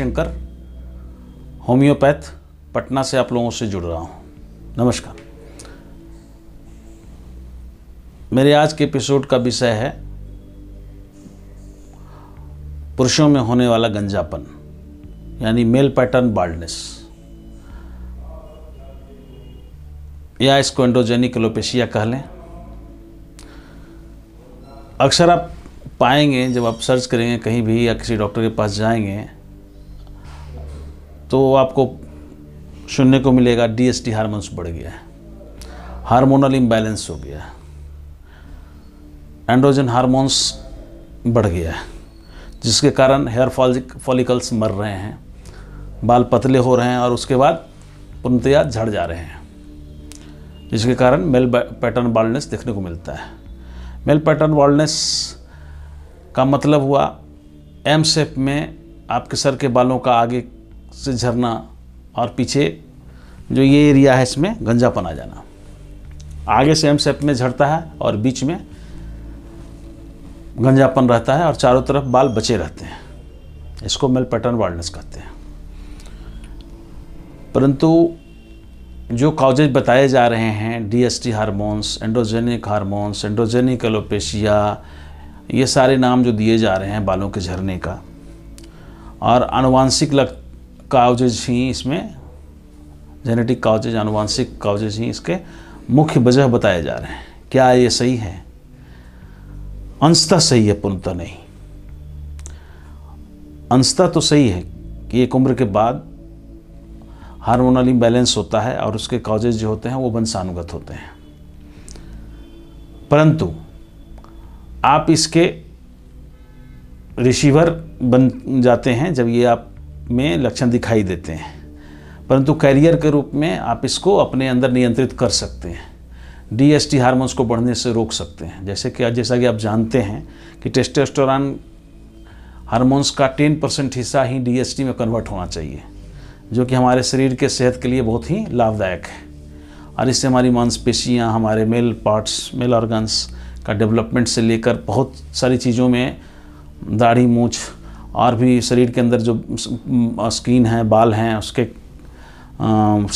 Ravishankar homeopath Patna से आप लोगों से जुड़ रहा हूँ नमस्कार मेरे आज के एपिसोड का विषय है पुरुषों में होने वाला गंजापन यानी मेल पैटर्न बाल्डनेस या इसको एंडोजेनिक एलोपेशिया कह लें अक्सर आप पाएंगे जब आप सर्च करेंगे कहीं भी या किसी डॉक्टर के पास जाएंगे तो आपको सुनने को मिलेगा डीएसटी हार्मोन्स बढ़ गया है हार्मोनल इम्बैलेंस हो गया है एंड्रोजन हार्मोन्स बढ़ गया है जिसके कारण हेयर फॉलिकल्स मर रहे हैं बाल पतले हो रहे हैं और उसके बाद पूर्णतया झड़ जा रहे हैं जिसके कारण मेल पैटर्न बाल्डनेस देखने को मिलता है मेल पैटर्न बाल्डनेस का मतलब हुआ एम शेप में आपके सर के बालों का आगे से झरना और पीछे जो ये एरिया है इसमें गंजापन आ जाना आगे सेम सेप में झड़ता है और बीच में गंजापन रहता है और चारों तरफ बाल बचे रहते हैं इसको मेल पैटर्न वार्डनेस कहते हैं परंतु जो काउजेज बताए जा रहे हैं DST hormones androgenic hormones androgenic alopecia ये सारे नाम जो दिए जा रहे हैं बालों के झरने का और आनुवांशिक लग काउजेज ही इसमें जेनेटिक काउजेज आनुवांशिक काउजेज ही इसके मुख्य वजह बताए जा रहे हैं क्या ये सही है अंशता सही है पूर्णतः नहीं अंशता तो सही है कि एक उम्र के बाद हार्मोनल इम्बैलेंस होता है और उसके काउजेज जो होते हैं वो वंशानुगत होते हैं परंतु आप इसके रिसीवर बन जाते हैं जब ये आप में लक्षण दिखाई देते हैं परंतु कैरियर के रूप में आप इसको अपने अंदर नियंत्रित कर सकते हैं डीएसटी हार्मोन्स को बढ़ने से रोक सकते हैं जैसे कि जैसा कि आप जानते हैं कि टेस्टोस्टेरोन हार्मोन्स का 10 परसेंट हिस्सा ही डीएसटी में कन्वर्ट होना चाहिए जो कि हमारे शरीर के सेहत के लिए बहुत ही लाभदायक है और इससे हमारी मांसपेशियाँ हमारे मेल पार्ट्स मेल ऑर्गन्स का डेवलपमेंट से लेकर बहुत सारी चीज़ों में दाढ़ी मूछ और भी शरीर के अंदर जो स्किन है बाल हैं उसके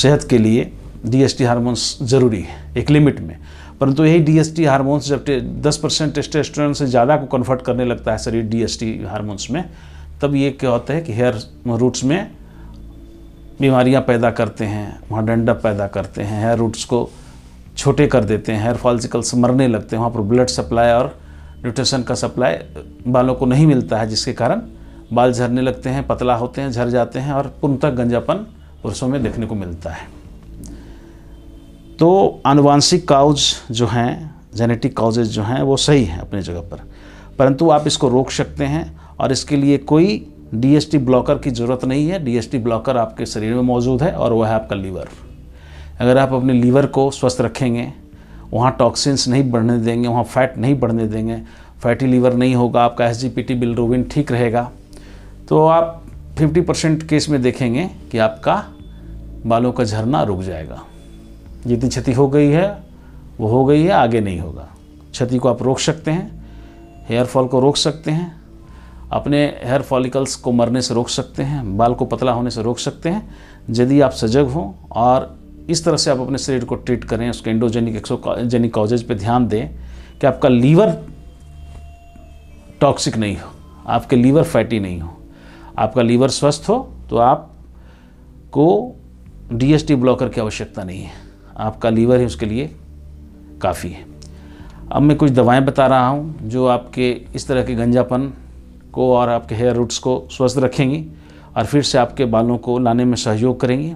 सेहत के लिए डीएसटी हार्मोन्स ज़रूरी है एक लिमिट में परंतु यही डीएसटी हार्मोन्स जब दस परसेंट टेस्टोस्टेरोन से ज़्यादा को कन्वर्ट करने लगता है शरीर डीएसटी हार्मोन्स में तब ये क्या होता है कि हेयर रूट्स में बीमारियां पैदा करते हैं वहाँ डंडप पैदा करते हैं हेयर रूट्स को छोटे कर देते हैं हेयर फॉल्सिकल्स मरने लगते हैं वहाँ पर ब्लड सप्लाई और न्यूट्रिशन का सप्लाई बालों को नहीं मिलता है जिसके कारण बाल झरने लगते हैं पतला होते हैं झर जाते हैं और पूर्णतः गंजापन पुरुषों में देखने को मिलता है तो आनुवांशिक काउज जो हैं जेनेटिक काउजेज जो हैं वो सही हैं अपनी जगह पर परंतु आप इसको रोक सकते हैं और इसके लिए कोई डीएसटी ब्लॉकर की ज़रूरत नहीं है डीएसटी ब्लॉकर आपके शरीर में मौजूद है और वह है आपका लीवर अगर आप अपने लीवर को स्वस्थ रखेंगे वहाँ टॉक्सिन्स नहीं बढ़ने देंगे वहाँ फैट नहीं बढ़ने देंगे फैटी लीवर नहीं होगा आपका एस जी पी टी ठीक रहेगा तो आप 50 परसेंट केस में देखेंगे कि आपका बालों का झरना रुक जाएगा जितनी क्षति हो गई है वो हो गई है आगे नहीं होगा क्षति को आप रोक सकते हैं हेयर फॉल को रोक सकते हैं अपने हेयर फॉलिकल्स को मरने से रोक सकते हैं बाल को पतला होने से रोक सकते हैं यदि आप सजग हों और इस तरह से आप अपने शरीर को ट्रीट करें उसके एंडोजेनिक एक्सोजेनिक कॉजेज पर ध्यान दें कि आपका लीवर टॉक्सिक नहीं हो आपके लीवर फैटी नहीं हो आपका लीवर स्वस्थ हो तो आप को डीएसटी ब्लॉकर की आवश्यकता नहीं है आपका लीवर ही उसके लिए काफ़ी है अब मैं कुछ दवाएं बता रहा हूँ जो आपके इस तरह के गंजापन को और आपके हेयर रूट्स को स्वस्थ रखेंगी और फिर से आपके बालों को लाने में सहयोग करेंगी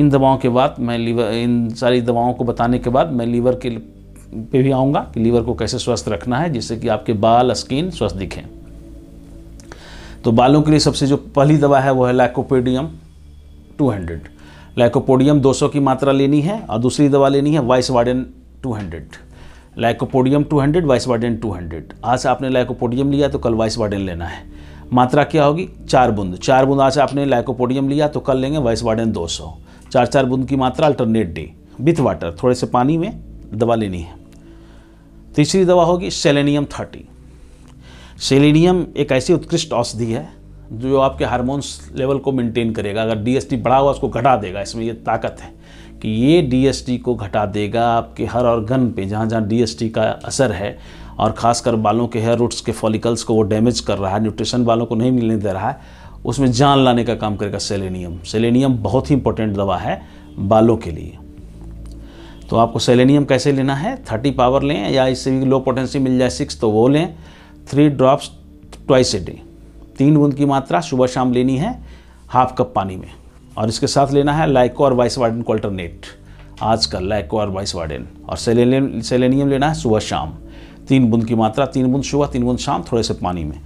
इन दवाओं के बाद मैं लीवर इन सारी दवाओं को बताने के बाद मैं लीवर के पे भी आऊँगा कि लीवर को कैसे स्वस्थ रखना है जिससे कि आपके बाल स्किन स्वस्थ दिखें तो बालों के लिए सबसे जो पहली दवा है वो है लैकोपेडियम 200 लाइकोपोडियम दो की मात्रा लेनी है और दूसरी दवा लेनी है वाइस वार्डन two hundred lycopodium two hundred वाइस वार्डन टू हंड्रेड आज आपने लाइकोपोडियम लिया तो कल वाइस वार्डन लेना है मात्रा क्या होगी चार बूंद चार बूंद आज आपने लाइकोपोडियम लिया तो कल लेंगे वाइस वार्डन दो सौ चार चार बूंद की मात्रा अल्टरनेट डे विथ वाटर थोड़े से पानी में दवा लेनी है तीसरी दवा होगी सेलेनियम थर्टी सेलेनियम एक ऐसी उत्कृष्ट औषधि है जो आपके हार्मोन्स लेवल को मेंटेन करेगा अगर डीएसटी बढ़ा हुआ उसको घटा देगा इसमें ये ताकत है कि ये डीएसटी को घटा देगा आपके हर ऑर्गन पे जहाँ जहाँ डीएसटी का असर है और ख़ासकर बालों के हेयर रूट्स के फॉलिकल्स को वो डैमेज कर रहा है न्यूट्रिशन बालों को नहीं मिलने दे रहा है उसमें जान लाने का काम करेगा सेलेनियम सेलेनियम बहुत ही इंपॉर्टेंट दवा है बालों के लिए तो आपको सेलेनियम कैसे लेना है थर्टी पावर लें या इससे भी लो पोटेंसी मिल जाए सिक्स तो वो लें three drops twice a day तीन बूंद की मात्रा सुबह शाम लेनी है हाफ कप पानी में और इसके साथ लेना है लाइको और वाइस वार्डन को अल्टरनेट आज कल लाइको और वाइस वार्डन और सेलेनियम सेलेनियम लेना है सुबह शाम तीन बूंद की मात्रा तीन बूंद सुबह तीन बूंद शाम थोड़े से पानी में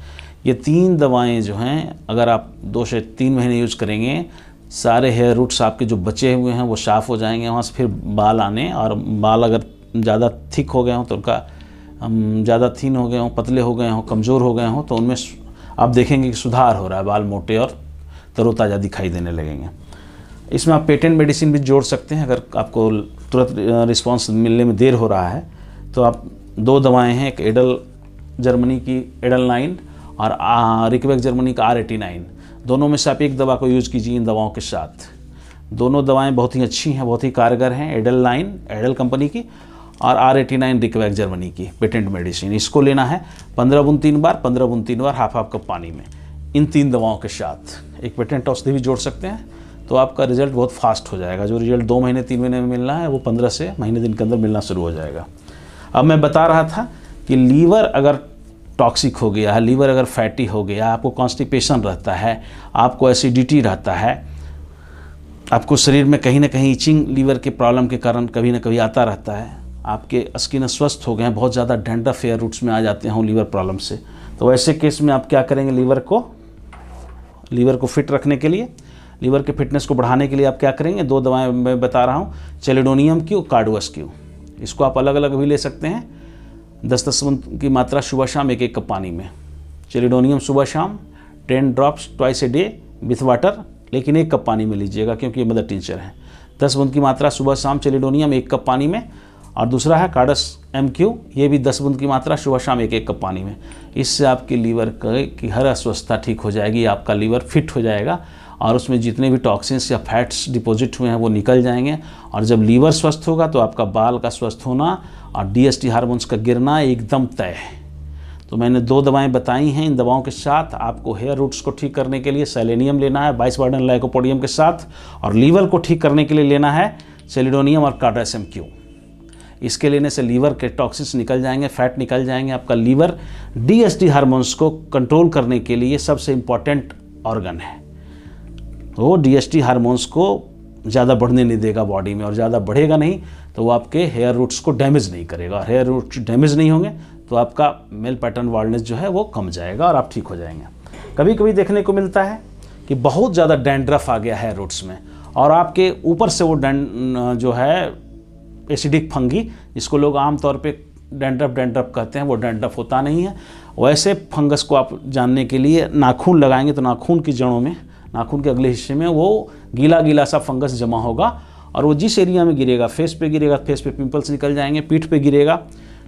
ये तीन दवाएं जो हैं अगर आप दो से तीन महीने यूज करेंगे सारे हेयर रूट्स आपके जो बचे हुए हैं वो साफ़ हो जाएंगे वहाँ से फिर बाल आने और बाल अगर ज़्यादा थिक हो गए हों तो उनका हम ज़्यादा थीन हो गए हों पतले हो गए हों कमज़ोर हो गए हों तो उनमें आप देखेंगे कि सुधार हो रहा है बाल मोटे और तरोताज़ा दिखाई देने लगेंगे इसमें आप पेटेंट मेडिसिन भी जोड़ सकते हैं अगर आपको तुरंत रिस्पॉन्स मिलने में देर हो रहा है तो आप दो दवाएं हैं एक एडल जर्मनी की एडल नाइन और रिकवेक जर्मनी का आर एटी नाइन दोनों में से आप एक दवा को यूज़ कीजिए इन दवाओं के साथ दोनों दवाएं बहुत ही अच्छी हैं बहुत ही कारगर हैं एडल लाइन एडल कंपनी की और R eighty nine Reckeweg Germany की पेटेंट मेडिसिन इसको लेना है पंद्रह बुन तीन बार पंद्रह बुन तीन बार हाफ हाफ कप पानी में इन तीन दवाओं के साथ एक पेटेंट औषधि भी जोड़ सकते हैं तो आपका रिजल्ट बहुत फास्ट हो जाएगा जो रिजल्ट दो महीने तीन महीने में मिलना है वो पंद्रह से महीने दिन के अंदर मिलना शुरू हो जाएगा अब मैं बता रहा था कि लीवर अगर टॉक्सिक हो गया है लीवर अगर फैटी हो गया आपको कॉन्स्टिपेशन रहता है आपको एसिडिटी रहता है आपको शरीर में कहीं ना कहीं इचिंग लीवर के प्रॉब्लम के कारण कभी ना कभी आता रहता है आपके स्किन स्वस्थ हो गए हैं बहुत ज़्यादा डेंडा फेयर रूट्स में आ जाते हैं लीवर प्रॉब्लम से तो ऐसे केस में आप क्या करेंगे लीवर को लीवर को फिट रखने के लिए लीवर के फिटनेस को बढ़ाने के लिए आप क्या करेंगे दो दवाएं मैं बता रहा हूँ चेलिडोनियम की और कार्डोस की इसको आप अलग अलग भी ले सकते हैं दस दस की मात्रा सुबह शाम एक एक कप पानी में चेलिडोनियम सुबह शाम ten drops twice a day with water लेकिन एक कप पानी में लीजिएगा क्योंकि ये मदर टीचर है दस बुंद की मात्रा सुबह शाम चेलिडोनियम एक कप पानी में और दूसरा है काडस एम क्यू ये भी दस बूंद की मात्रा सुबह शाम एक एक कप पानी में इससे आपके लीवर की हर अस्वस्थता ठीक हो जाएगी आपका लीवर फिट हो जाएगा और उसमें जितने भी टॉक्सिन्स या फैट्स डिपॉजिट हुए हैं वो निकल जाएंगे और जब लीवर स्वस्थ होगा तो आपका बाल का स्वस्थ होना और डी एस टी हारमोन्स का गिरना एकदम तय है तो मैंने दो दवाएं बताई हैं इन दवाओं के साथ आपको हेयर रूट्स को ठीक करने के लिए सेलेनियम लेना है बाइस वार्डन लाइकोपोडियम के साथ और लीवर को ठीक करने के लिए लेना है सेलिडोनियम और कार्डासम क्यू इसके लेने से लीवर के टॉक्सिस निकल जाएंगे फैट निकल जाएंगे आपका लीवर टी हार्मोन्स को कंट्रोल करने के लिए सबसे इम्पॉर्टेंट ऑर्गन है वो डीएसटी हार्मोन्स को ज़्यादा बढ़ने नहीं देगा बॉडी में और ज़्यादा बढ़ेगा नहीं तो वो आपके हेयर रूट्स को डैमेज नहीं करेगा और हेयर रूट्स डैमेज नहीं होंगे तो आपका मेल पैटर्न वार्डनेस जो है वो कम जाएगा और आप ठीक हो जाएंगे कभी कभी देखने को मिलता है कि बहुत ज़्यादा डैंड्रफ आ गया है रूट्स में और आपके ऊपर से वो डैंड जो है एसिडिक फंगी जिसको लोग आमतौर पर डेंड्रफ डेंड्रफ कहते हैं वो डेंड्रफ होता नहीं है वैसे फंगस को आप जानने के लिए नाखून लगाएंगे तो नाखून की जड़ों में नाखून के अगले हिस्से में वो गीला गीला सा फंगस जमा होगा और वो जिस एरिया में गिरेगा फेस पे गिरेगा फेस पे पिंपल्स निकल जाएंगे पीठ पे गिरेगा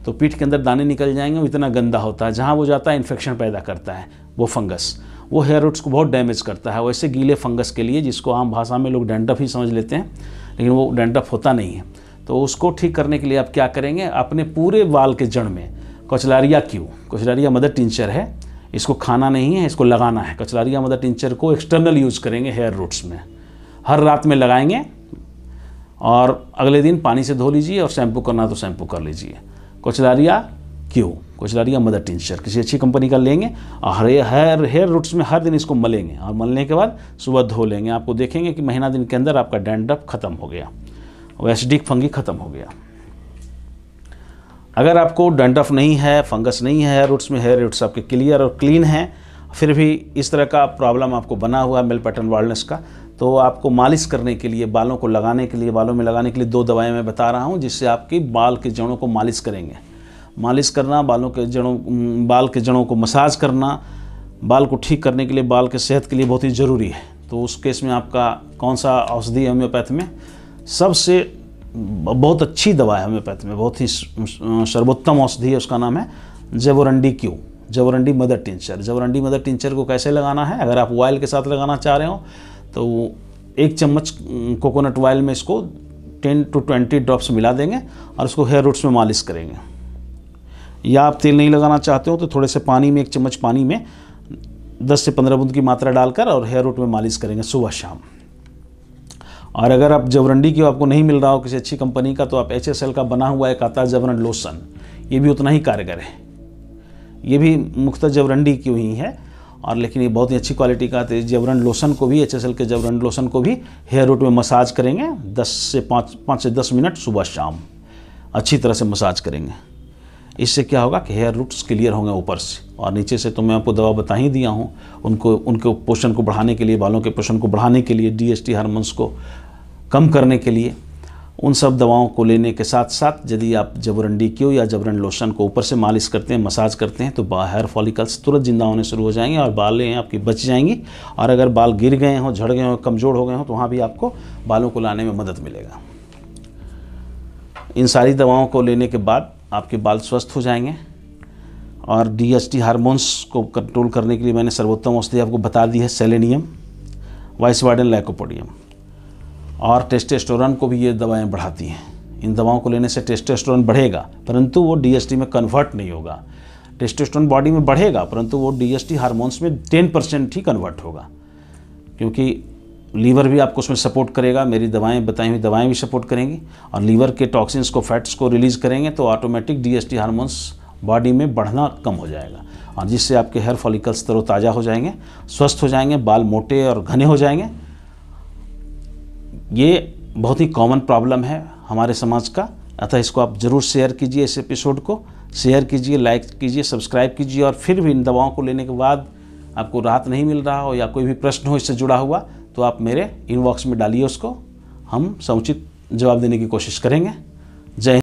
तो पीठ के अंदर दाने निकल जाएंगे वो इतना गंदा होता है जहाँ वो जाता है इन्फेक्शन पैदा करता है वो फंगस वो हेयर रूट्स को बहुत डैमेज करता है वैसे गीले फंगस के लिए जिसको आम भाषा में लोग डेंडप ही समझ लेते हैं लेकिन वो डेंडप होता नहीं है तो उसको ठीक करने के लिए आप क्या करेंगे अपने पूरे बाल के जड़ में कचलारिया क्यू कचलारिया मदर टिंचर है इसको खाना नहीं है इसको लगाना है कचलारिया मदर टिंचर को एक्सटर्नल यूज करेंगे हेयर रूट्स में हर रात में लगाएंगे और अगले दिन पानी से धो लीजिए और शैम्पू करना तो शैम्पू कर लीजिए कचलारिया क्यू कचलारिया मदर टिंचर किसी अच्छी कंपनी का लेंगे और हर हेयर हेयर रूट्स में हर दिन इसको मलेंगे और मलने के बाद सुबह धो लेंगे आपको देखेंगे कि महीना दिन के अंदर आपका डैंड खत्म हो गया वो एसिडिक फंगी ख़त्म हो गया अगर आपको डंडफ नहीं है फंगस नहीं है रूट्स में है रूट्स आपके क्लियर और क्लीन हैं फिर भी इस तरह का प्रॉब्लम आपको बना हुआ है मिल पैटर्न वार्डनेस का तो आपको मालिश करने के लिए बालों को लगाने के लिए बालों में लगाने के लिए दो दवाएं मैं बता रहा हूँ जिससे आपकी बाल के जड़ों को मालिश करेंगे मालिश करना बालों के जड़ों बाल के जड़ों को मसाज करना बाल को ठीक करने के लिए बाल के सेहत के लिए बहुत ही ज़रूरी है तो उस केस में आपका कौन सा औषधि है होम्योपैथ में सबसे बहुत अच्छी दवा है होम्योपैथ में बहुत ही सर्वोत्तम औषधि है उसका नाम है jaborandi Q jaborandi mother tincture jaborandi mother tincture को कैसे लगाना है अगर आप ऑयल के साथ लगाना चाह रहे हो तो एक चम्मच कोकोनट ऑयल में इसको टेन टू ट्वेंटी ड्रॉप्स मिला देंगे और उसको हेयर रूट्स में मालिश करेंगे या आप तेल नहीं लगाना चाहते हो तो थोड़े से पानी में एक चम्मच पानी में 10 से 15 बूंद की मात्रा डालकर और हेयर रूट में मालिश करेंगे सुबह शाम और अगर आप जबरंडी की आपको नहीं मिल रहा हो किसी अच्छी कंपनी का तो आप एच का बना हुआ एक आता है जवरन लोशन ये भी उतना ही कारगर है ये भी मुख्त जबरंडी की हुई है और लेकिन ये बहुत ही अच्छी क्वालिटी का है जबरन लोशन को भी एच के जबरन लोशन को भी हेयर रूट में मसाज करेंगे दस से पाँच पाँच से दस मिनट सुबह शाम अच्छी तरह से मसाज करेंगे इससे क्या होगा कि हेयर रूट्स क्लियर होंगे ऊपर से और नीचे से तो मैं आपको दवा बता ही दिया हूँ उनको उनके पोषण को बढ़ाने के लिए बालों के पोषण को बढ़ाने के लिए डी एस को कम करने के लिए उन सब दवाओं को लेने के साथ साथ यदि आप जबरन डी क्यू या जबरन लोशन को ऊपर से मालिश करते हैं मसाज करते हैं तो हेयर फॉलिकल्स तुरंत जिंदा होने शुरू हो जाएंगे और बालें आपकी बच जाएंगी और अगर बाल गिर गए हों झड़ गए हों कमज़ोर हो गए हों तो वहाँ भी आपको बालों को लाने में मदद मिलेगा इन सारी दवाओं को लेने के बाद आपके बाल स्वस्थ हो जाएंगे और डी एच टी हारमोन्स को कंट्रोल करने के लिए मैंने सर्वोत्तम औषधि आपको बता दी है सेलेनियम वाइसवाडन लाइकोपोडियम और टेस्टेस्टोरन को भी ये दवाएं बढ़ाती हैं इन दवाओं को लेने से टेस्टेस्टोरन बढ़ेगा परंतु वो डीएसटी में कन्वर्ट नहीं होगा टेस्टेस्टोरन बॉडी में बढ़ेगा परंतु वो डीएसटी हार्मोन्स में टेन परसेंट ही कन्वर्ट होगा क्योंकि लीवर भी आपको उसमें सपोर्ट करेगा मेरी दवाएं बताई हुई दवाएं भी सपोर्ट करेंगी और लीवर के टॉक्सिन्स को फैट्स को रिलीज़ करेंगे तो ऑटोमेटिक डीएसटी हार्मोन्स बॉडी में बढ़ना कम हो जाएगा और जिससे आपके हेयर फॉलिकल्स तरोताज़ा हो जाएंगे स्वस्थ हो जाएंगे बाल मोटे और घने हो जाएंगे ये बहुत ही कॉमन प्रॉब्लम है हमारे समाज का अतः इसको आप ज़रूर शेयर कीजिए इस एपिसोड को शेयर कीजिए लाइक कीजिए सब्सक्राइब कीजिए और फिर भी इन दवाओं को लेने के बाद आपको राहत नहीं मिल रहा हो या कोई भी प्रश्न हो इससे जुड़ा हुआ तो आप मेरे इनबॉक्स में डालिए उसको हम समुचित जवाब देने की कोशिश करेंगे जय